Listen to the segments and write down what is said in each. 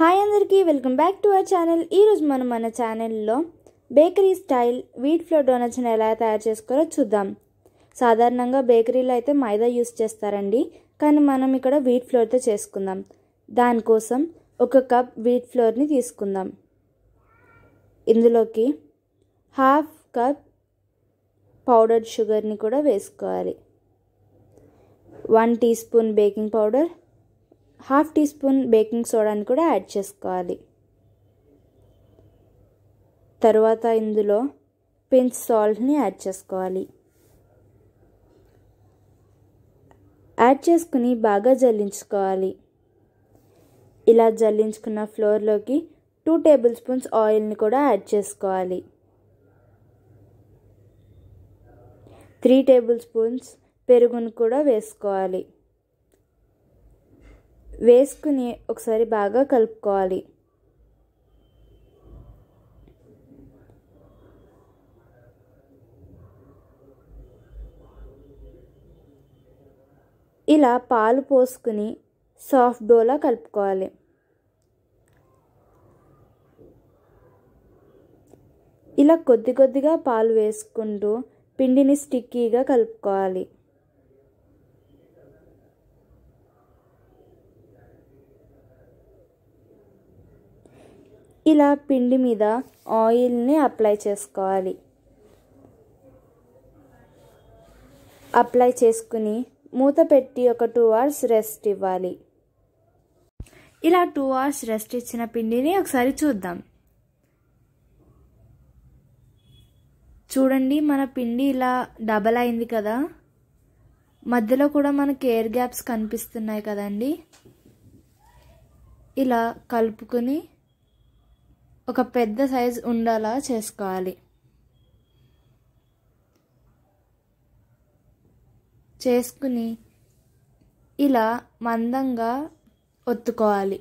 hi అందరికీ welcome back to our channel ఈరోజు మనం మన ఛానల్లో బేకరీ స్టైల్ వీట్ ఫ్లో డోనట్స్ని ఎలా తయారు చేసుకోరో చూద్దాం సాధారణంగా బేకరీలో అయితే మైదా యూస్ చేస్తారండి కానీ మనం ఇక్కడ వీట్ ఫ్లోర్తో చేసుకుందాం దానికోసం ఒక కప్ వీట్ ఫ్లోర్ని తీసుకుందాం ఇందులోకి హాఫ్ కప్ పౌడర్డ్ షుగర్ని కూడా వేసుకోవాలి one teaspoon baking powder half teaspoon baking సోడాని కూడా యాడ్ చేసుకోవాలి తర్వాత ఇందులో పించ్ సాల్ట్ని యాడ్ చేసుకోవాలి యాడ్ చేసుకుని బాగా జల్లించుకోవాలి ఇలా జల్లించుకున్న ఫ్లోర్లోకి టూ టేబుల్ స్పూన్స్ ఆయిల్ని కూడా యాడ్ చేసుకోవాలి త్రీ టేబుల్ స్పూన్స్ పెరుగును కూడా వేసుకోవాలి వేసుకుని ఒకసారి బాగా కలుపుకోవాలి ఇలా పాలు పోసుకుని సాఫ్ట్ డోలా కలుపుకోవాలి ఇలా కొద్ది కొద్దిగా పాలు వేసుకుంటూ పిండిని స్టిక్కీగా కలుపుకోవాలి ఇలా పిండి మీద ఆయిల్ని అప్లై చేసుకోవాలి అప్లై చేసుకుని మూత పెట్టి ఒక టూ అవర్స్ రెస్ట్ ఇవ్వాలి ఇలా టూ అవర్స్ రెస్ట్ ఇచ్చిన పిండిని ఒకసారి చూద్దాం చూడండి మన పిండి ఇలా డబల్ అయింది కదా మధ్యలో కూడా మనకి ఎయిర్ గ్యాప్స్ కనిపిస్తున్నాయి కదండి ఇలా కలుపుకొని ఒక పెద్ద సైజ్ ఉండేలా చేసుకోవాలి చేసుకుని ఇలా మందంగా ఒత్తుకోవాలి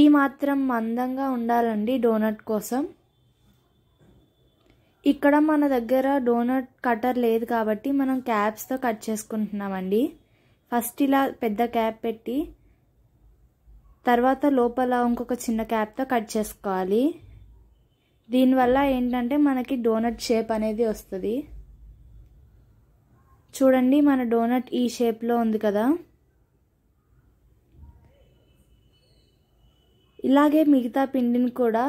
ఈ మాత్రం మందంగా ఉండాలండి డోనట్ కోసం ఇక్కడ మన దగ్గర డోనట్ కటర్ లేదు కాబట్టి మనం క్యాప్స్తో కట్ చేసుకుంటున్నామండి ఫస్ట్ ఇలా పెద్ద క్యాప్ పెట్టి తర్వాత లోపల ఇంకొక చిన్న క్యాప్తో కట్ చేసుకోవాలి దీనివల్ల ఏంటంటే మనకి డోనట్ షేప్ అనేది వస్తుంది చూడండి మన డోనట్ ఈ షేప్లో ఉంది కదా ఇలాగే మిగతా పిండిని కూడా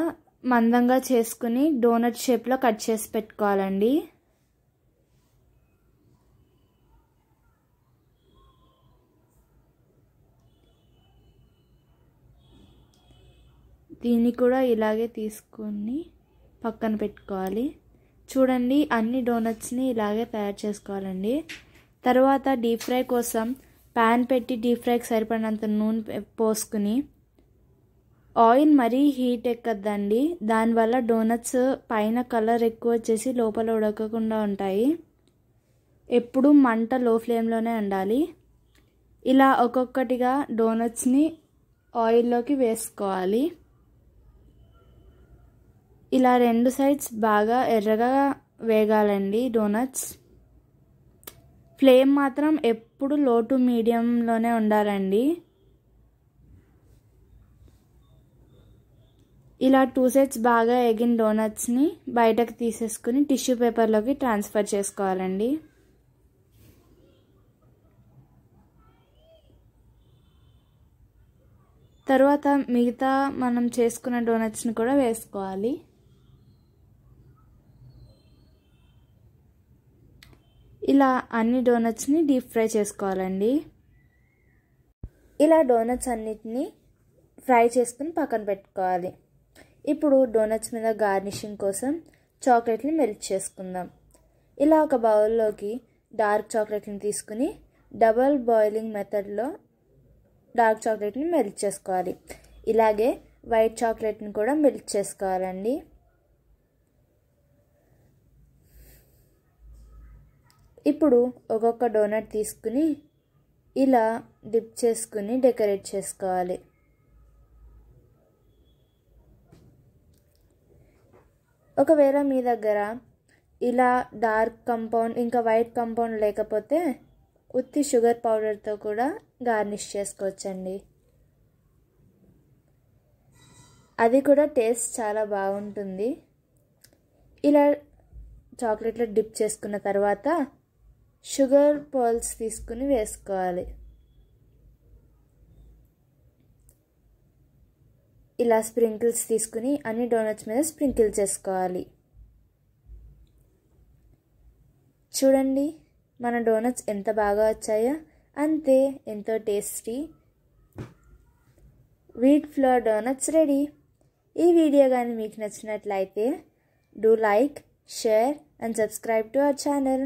మందంగా చేసుకుని డోనట్ షేప్లో కట్ చేసి పెట్టుకోవాలండి దీన్ని కూడా ఇలాగే తీసుకొని పక్కన పెట్టుకోవాలి చూడండి అన్ని డోనట్స్ని ఇలాగే తయారు చేసుకోవాలండి తర్వాత డీప్ ఫ్రై కోసం ప్యాన్ పెట్టి డీప్ ఫ్రైకి సరిపడినంత నూనె పోసుకుని ఆయిల్ మరీ హీట్ ఎక్కద్దండి దానివల్ల డోనట్స్ పైన కలర్ ఎక్కువ వచ్చేసి లోపల ఉడకకుండా ఉంటాయి ఎప్పుడు మంట లో ఫ్లేమ్లోనే ఉండాలి ఇలా ఒక్కొక్కటిగా డోనట్స్ని ఆయిల్లోకి వేసుకోవాలి ఇలా రెండు సైడ్స్ బాగా ఎర్రగా వేగాలండి డోనట్స్ ఫ్లేమ్ మాత్రం ఎప్పుడు లో టు మీడియంలోనే ఉండాలండి ఇలా టూ సైడ్స్ బాగా ఎగిన డోనట్స్ని బయటకు తీసేసుకుని టిష్యూ పేపర్లోకి ట్రాన్స్ఫర్ చేసుకోవాలండి తర్వాత మిగతా మనం చేసుకున్న డోనట్స్ని కూడా వేసుకోవాలి ఇలా అన్ని డోనట్స్ని డీప్ ఫ్రై చేసుకోవాలండి ఇలా డోనట్స్ అన్నిటినీ ఫ్రై చేసుకుని పక్కన పెట్టుకోవాలి ఇప్పుడు డోనట్స్ మీద గార్నిషింగ్ కోసం చాక్లెట్ని మెల్ట్ చేసుకుందాం ఇలా ఒక బౌల్లోకి డార్క్ చాక్లెట్ని తీసుకుని డబల్ బాయిలింగ్ మెథడ్లో డార్క్ చాక్లెట్ని మెల్ట్ చేసుకోవాలి ఇలాగే వైట్ చాక్లెట్ని కూడా మెల్ట్ చేసుకోవాలండి ఇప్పుడు ఒక్కొక్క డోనట్ తీసుకుని ఇలా డిప్ చేసుకుని డెకరేట్ చేసుకోవాలి ఒకవేళ మీ దగ్గర ఇలా డార్క్ కంపౌండ్ ఇంకా వైట్ కంపౌండ్ లేకపోతే ఉత్తి షుగర్ పౌడర్తో కూడా గార్నిష్ చేసుకోవచ్చండి అది కూడా టేస్ట్ చాలా బాగుంటుంది ఇలా చాక్లెట్లో డిప్ చేసుకున్న తర్వాత షుగర్ పర్ల్స్ తీసుకుని వేసుకోవాలి ఇలా స్ప్రింకిల్స్ తీసుకుని అన్ని డోనట్స్ మీద స్ప్రింకిల్ చేసుకోవాలి చూడండి మన డోనట్స్ ఎంత బాగా వచ్చాయో అంతే ఎంతో tasty wheat flour donuts ready ఈ వీడియో కానీ మీకు నచ్చినట్లయితే do like share and subscribe to our channel